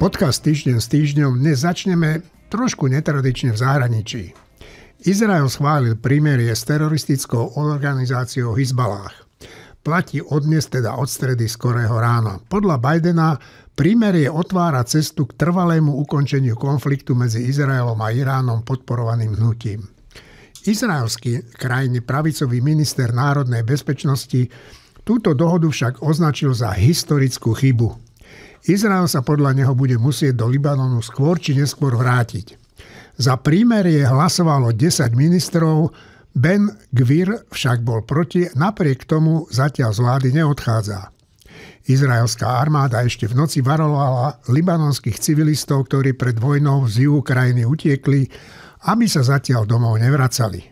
Podcast Týždeň s týždňom dnes začneme trošku netradične v zahraničí. Izrael schválil primerie s teroristickou organizáciou Hizbalách. Platí od dnes, teda od stredy skorého rána. Podľa Bidena primerie otvára cestu k trvalému ukončeniu konfliktu medzi Izraelom a Iránom podporovaným hnutím. Izraelský krajine pravicový minister národnej bezpečnosti túto dohodu však označil za historickú chybu. Izrael sa podľa neho bude musieť do Libanonu skôr či neskôr vrátiť. Za prímerie hlasovalo 10 ministrov, Ben Gvir však bol proti, napriek tomu zatiaľ z vlády neodchádza. Izraelská armáda ešte v noci varovala libanonských civilistov, ktorí pred vojnou z juhu krajiny utiekli, aby sa zatiaľ domov nevracali.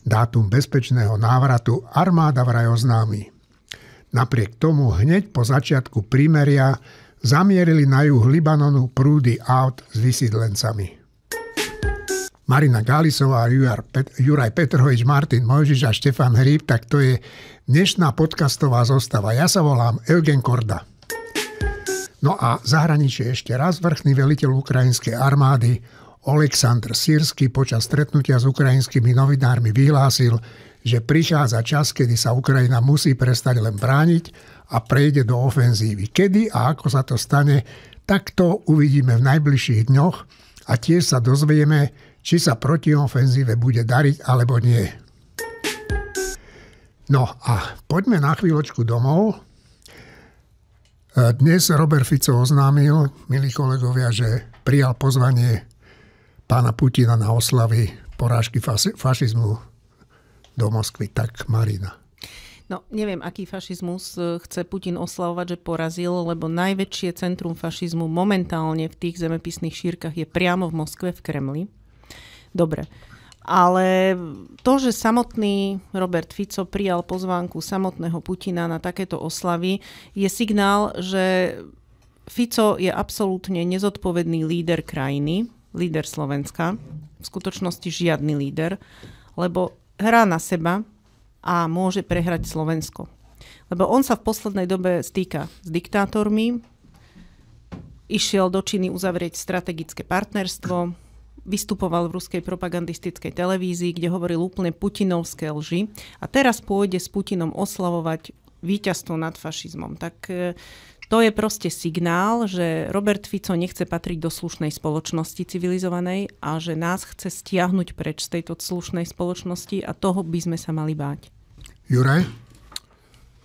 Dátum bezpečného návratu armáda vraj oznámi. Napriek tomu hneď po začiatku prímeria zamierili na juh Libanonu prúdy aut s vysídlencami. Marina Gálisová, Juraj Petrhovič, Martin Mojžiš a Štefan Hríb, tak to je dnešná podcastová zostava. Ja sa volám Eugen Korda. No a zahraničie ešte raz, vrchný veliteľ ukrajinskej armády Oleksandr Sírsky počas stretnutia s ukrajinskými novinármi vyhlásil, že prichádza čas, kedy sa Ukrajina musí prestať len brániť a prejde do ofenzívy. Kedy a ako sa to stane, tak to uvidíme v najbližších dňoch a tiež sa dozvieme, či sa proti ofenzíve bude dariť alebo nie. No a poďme na chvíľočku domov. Dnes Robert Fico oznámil, milí kolegovia, že prijal pozvanie pána Putina na oslavy porážky fašizmu do Moskvy. Tak Marina. No, neviem, aký fašizmus e, chce Putin oslavovať, že porazil, lebo najväčšie centrum fašizmu momentálne v tých zemepisných šírkach je priamo v Moskve, v Kremli. Dobre. Ale to, že samotný Robert Fico prijal pozvánku samotného Putina na takéto oslavy, je signál, že Fico je absolútne nezodpovedný líder krajiny, líder Slovenska, v skutočnosti žiadny líder, lebo hrá na seba a môže prehrať Slovensko. Lebo on sa v poslednej dobe stýka s diktátormi, išiel do Číny uzavrieť strategické partnerstvo, vystupoval v ruskej propagandistickej televízii, kde hovoril úplne putinovské lži a teraz pôjde s Putinom oslavovať víťazstvo nad fašizmom. Tak e, to je proste signál, že Robert Fico nechce patriť do slušnej spoločnosti civilizovanej a že nás chce stiahnuť preč z tejto slušnej spoločnosti a toho by sme sa mali báť. Juraj?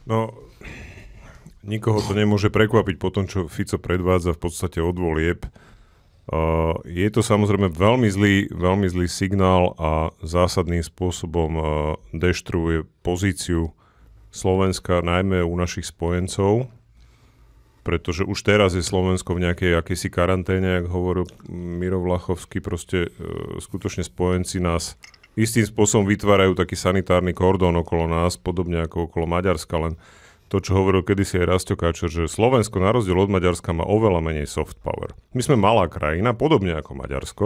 No, nikoho to nemôže prekvapiť po tom, čo Fico predvádza v podstate od volieb. Uh, je to samozrejme veľmi zlý, veľmi zlý signál a zásadným spôsobom uh, deštruuje pozíciu Slovenska najmä u našich spojencov pretože už teraz je Slovensko v nejakej akejsi karanténe, ak hovoril Miro Vlachovský, proste e, skutočne spojenci nás istým spôsobom vytvárajú taký sanitárny kordón okolo nás, podobne ako okolo Maďarska, len to, čo hovoril kedysi aj Rasto Káčer, že Slovensko na rozdiel od Maďarska má oveľa menej soft power. My sme malá krajina, podobne ako Maďarsko,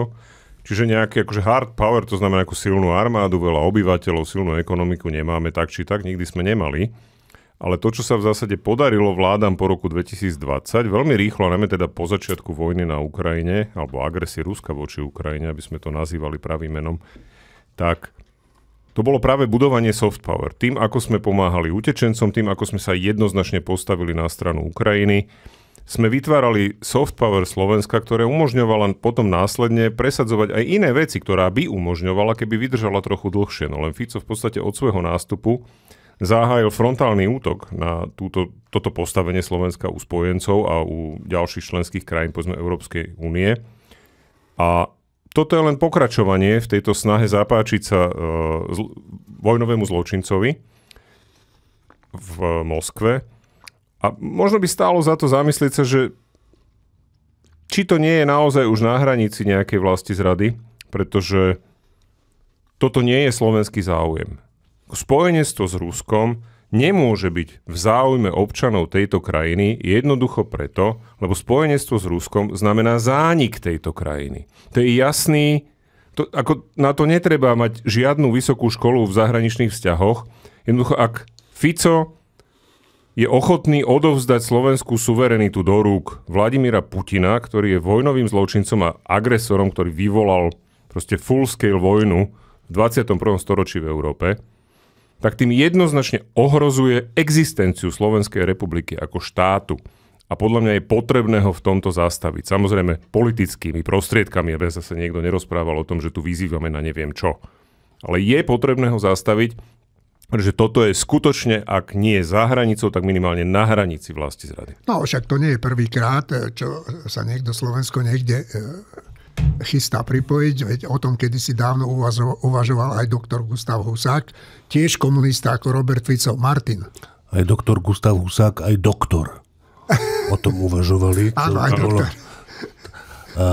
čiže nejaký akože hard power, to znamená ako silnú armádu, veľa obyvateľov, silnú ekonomiku nemáme tak či tak, nikdy sme nemali. Ale to, čo sa v zásade podarilo vládam po roku 2020, veľmi rýchlo, najmä teda po začiatku vojny na Ukrajine, alebo agresie Ruska voči Ukrajine, aby sme to nazývali pravým menom, tak to bolo práve budovanie soft power. Tým, ako sme pomáhali utečencom, tým, ako sme sa jednoznačne postavili na stranu Ukrajiny, sme vytvárali soft power Slovenska, ktoré umožňovala potom následne presadzovať aj iné veci, ktorá by umožňovala, keby vydržala trochu dlhšie. No len Fico v podstate od svojho nástupu zahájil frontálny útok na túto, toto postavenie Slovenska u spojencov a u ďalších členských krajín, povedzme Európskej únie. A toto je len pokračovanie v tejto snahe zapáčiť sa uh, zl- vojnovému zločincovi v Moskve. A možno by stálo za to zamyslieť sa, že či to nie je naozaj už na hranici nejakej vlasti zrady, pretože toto nie je slovenský záujem spojenectvo s Ruskom nemôže byť v záujme občanov tejto krajiny jednoducho preto, lebo spojenectvo s Ruskom znamená zánik tejto krajiny. To je jasný, to, ako na to netreba mať žiadnu vysokú školu v zahraničných vzťahoch. Jednoducho, ak Fico je ochotný odovzdať slovenskú suverenitu do rúk Vladimíra Putina, ktorý je vojnovým zločincom a agresorom, ktorý vyvolal proste full-scale vojnu v 21. storočí v Európe, tak tým jednoznačne ohrozuje existenciu Slovenskej republiky ako štátu. A podľa mňa je potrebné ho v tomto zastaviť. Samozrejme politickými prostriedkami, aby sa niekto nerozprával o tom, že tu vyzývame na neviem čo. Ale je potrebné ho zastaviť, pretože toto je skutočne, ak nie za hranicou, tak minimálne na hranici vlasti zrady. No však to nie je prvýkrát, čo sa niekto Slovensko niekde e, chystá pripojiť, veď o tom kedysi dávno uvažoval aj doktor Gustav Husák, tiež komunista ako Robert Ficov Martin. Aj doktor Gustav Husák, aj doktor o tom uvažovali. Áno, aj doktor. Bolo... A,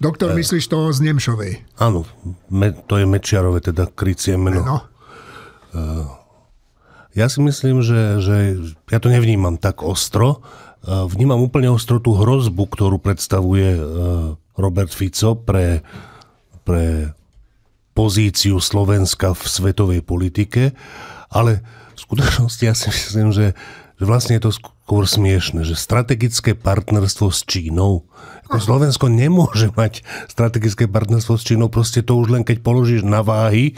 doktor, a, e, myslíš toho z Nemšovej? Áno, me, to je Mečiarové, teda krycie meno. No. Ja si myslím, že, že ja to nevnímam tak ostro. E, vnímam úplne ostro tú hrozbu, ktorú predstavuje Robert Fico pre, pre pozíciu Slovenska v svetovej politike, ale v skutočnosti ja si myslím, že, že vlastne je to skôr smiešne, že strategické partnerstvo s Čínou, ako Slovensko nemôže mať strategické partnerstvo s Čínou, proste to už len keď položíš na váhy,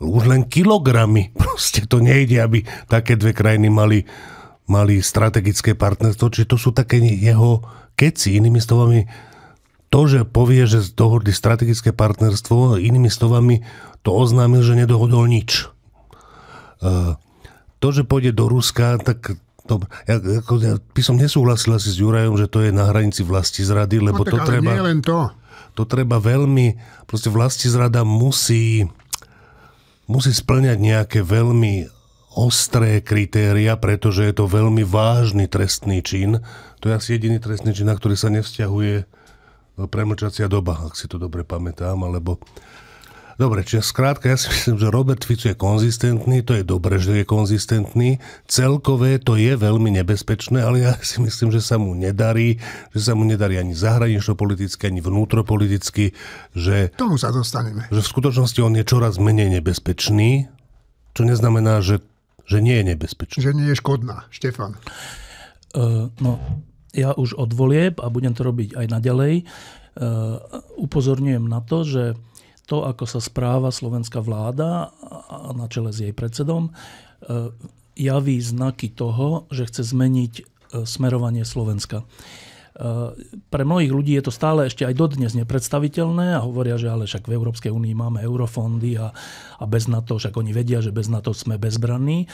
už len kilogramy, proste to nejde, aby také dve krajiny mali, mali strategické partnerstvo, čiže to sú také jeho keci, inými slovami, to, že povie, že dohodli strategické partnerstvo, inými slovami, to oznámil, že nedohodol nič. E, to, že pôjde do Ruska, tak to, ja, ako, ja by som nesúhlasil asi s Jurajom, že to je na hranici vlasti zrady, no lebo no, to treba... Nie len to. To treba veľmi... Proste vlasti zrada musí, musí splňať nejaké veľmi ostré kritéria, pretože je to veľmi vážny trestný čin. To je asi jediný trestný čin, na ktorý sa nevzťahuje premlčacia doba, ak si to dobre pamätám, alebo Dobre, čiže skrátka, ja si myslím, že Robert Fico je konzistentný, to je dobre, že je konzistentný. Celkové to je veľmi nebezpečné, ale ja si myslím, že sa mu nedarí, že sa mu nedarí ani zahranično-politicky, ani vnútropoliticky, že... Tomu sa dostaneme. Že v skutočnosti on je čoraz menej nebezpečný, čo neznamená, že, že nie je nebezpečný. Že nie je škodná, Štefan. Uh, no, ja už od volieb, a budem to robiť aj naďalej, e, upozorňujem na to, že to, ako sa správa slovenská vláda a na čele s jej predsedom, e, javí znaky toho, že chce zmeniť e, smerovanie Slovenska. Pre mnohých ľudí je to stále ešte aj dodnes nepredstaviteľné a hovoria, že ale však v Európskej únii máme eurofondy a, a bez NATO, však oni vedia, že bez NATO sme bezbranní.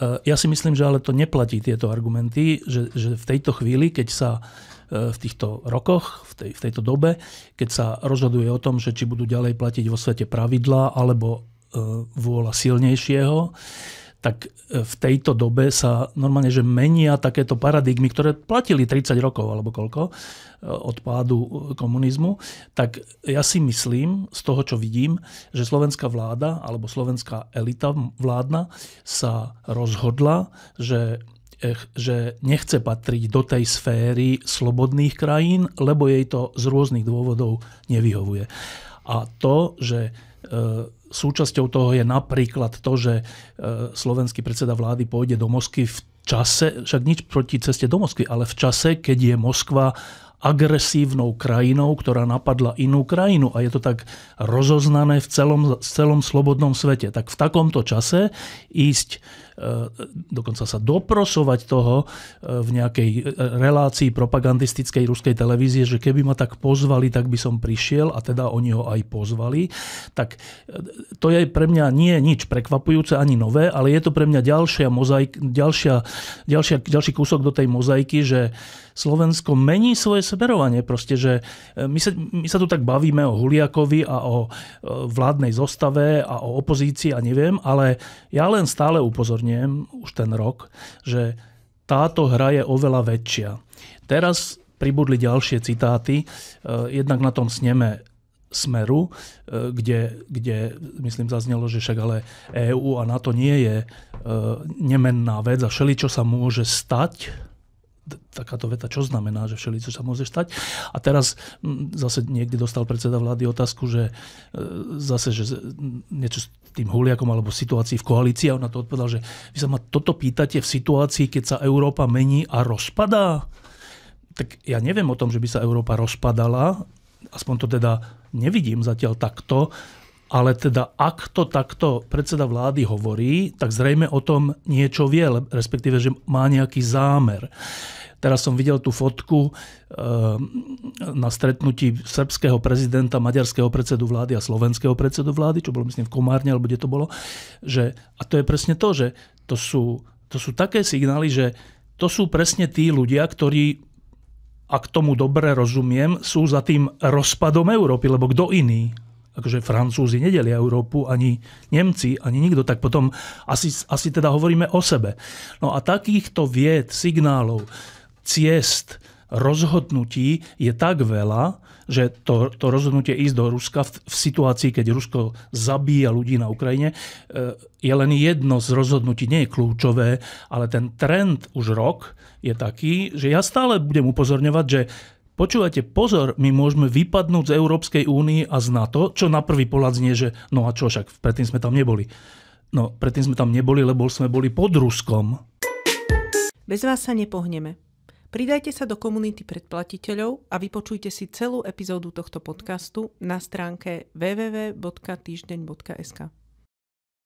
Eh, ja si myslím, že ale to neplatí tieto argumenty, že, že v tejto chvíli, keď sa eh, v týchto rokoch, v, tej, v tejto dobe, keď sa rozhoduje o tom, že či budú ďalej platiť vo svete pravidlá alebo eh, vôľa silnejšieho, tak e, v tejto dobe sa normálne, že menia takéto paradigmy, ktoré platili 30 rokov alebo koľko e, od pádu e, komunizmu, tak ja si myslím, z toho, čo vidím, že slovenská vláda alebo slovenská elita vládna sa rozhodla, že že nechce patriť do tej sféry slobodných krajín, lebo jej to z rôznych dôvodov nevyhovuje. A to, že Súčasťou toho je napríklad to, že e, slovenský predseda vlády pôjde do Moskvy v čase, však nič proti ceste do Moskvy, ale v čase, keď je Moskva agresívnou krajinou, ktorá napadla inú krajinu a je to tak rozoznané v celom, celom slobodnom svete. Tak v takomto čase ísť E, dokonca sa doprosovať toho e, v nejakej e, relácii propagandistickej ruskej televízie, že keby ma tak pozvali, tak by som prišiel a teda oni ho aj pozvali. Tak to je pre mňa nie nič prekvapujúce ani nové, ale je to pre mňa ďalšia, mozaik, ďalšia, ďalšia, ďalší kúsok do tej mozaiky, že Slovensko mení svoje smerovanie. Proste, že my sa, my sa tu tak bavíme o Huliakovi a o vládnej zostave a o opozícii a neviem, ale ja len stále upozorňujem, spomeniem už ten rok, že táto hra je oveľa väčšia. Teraz pribudli ďalšie citáty, e, jednak na tom sneme smeru, e, kde, kde myslím zaznelo, že však ale EÚ a NATO nie je e, nemenná vec a čo sa môže stať, takáto veta, čo znamená, že všeli, čo sa môže stať. A teraz zase niekde dostal predseda vlády otázku, že zase, že niečo tým Huliakom alebo situácii v koalícii a on na to odpovedal, že vy sa ma toto pýtate v situácii, keď sa Európa mení a rozpadá? Tak ja neviem o tom, že by sa Európa rozpadala, aspoň to teda nevidím zatiaľ takto, ale teda ak to takto predseda vlády hovorí, tak zrejme o tom niečo vie, respektíve, že má nejaký zámer. Teraz som videl tú fotku eh, na stretnutí srbského prezidenta, maďarského predsedu vlády a slovenského predsedu vlády, čo bolo myslím v Komárne, alebo kde to bolo. Že, a to je presne to, že to sú, to sú také signály, že to sú presne tí ľudia, ktorí ak tomu dobre rozumiem, sú za tým rozpadom Európy, lebo kto iný? akože Francúzi nedelia Európu, ani Nemci, ani nikto, tak potom asi, asi teda hovoríme o sebe. No a takýchto vied, signálov, ciest, rozhodnutí je tak veľa, že to, to rozhodnutie ísť do Ruska v, v situácii, keď Rusko zabíja ľudí na Ukrajine, e, je len jedno z rozhodnutí, nie je kľúčové, ale ten trend už rok je taký, že ja stále budem upozorňovať, že počúvajte, pozor, my môžeme vypadnúť z Európskej únie a z NATO, čo na prvý pohľad znie, že no a čo však, predtým sme tam neboli. No, predtým sme tam neboli, lebo sme boli pod Ruskom. Bez vás sa nepohneme. Pridajte sa do komunity predplatiteľov a vypočujte si celú epizódu tohto podcastu na stránke www.týždeň.sk.